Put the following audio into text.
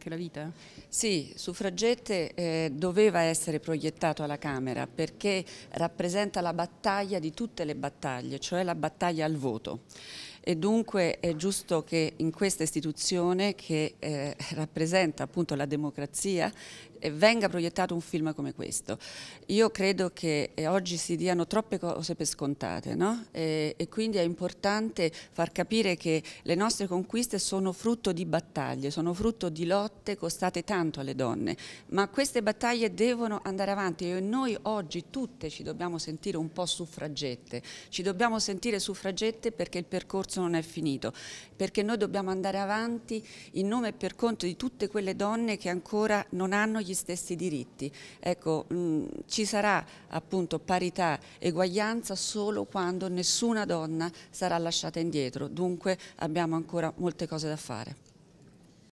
anche la vita? Sì, Suffragette eh, doveva essere proiettato alla Camera perché rappresenta la battaglia di tutte le battaglie, cioè la battaglia al voto e dunque è giusto che in questa istituzione che eh, rappresenta appunto la democrazia eh, venga proiettato un film come questo. Io credo che eh, oggi si diano troppe cose per scontate no? e, e quindi è importante far capire che le nostre conquiste sono frutto di battaglie, sono frutto di lotte costate tanto alle donne, ma queste battaglie devono andare avanti e noi oggi tutte ci dobbiamo sentire un po' suffragette, ci dobbiamo sentire suffragette perché il percorso percorso non è finito, perché noi dobbiamo andare avanti in nome e per conto di tutte quelle donne che ancora non hanno gli stessi diritti. Ecco, mh, mm, ci sarà appunto parità, eguaglianza solo quando nessuna donna sarà lasciata indietro, dunque abbiamo ancora molte cose da fare.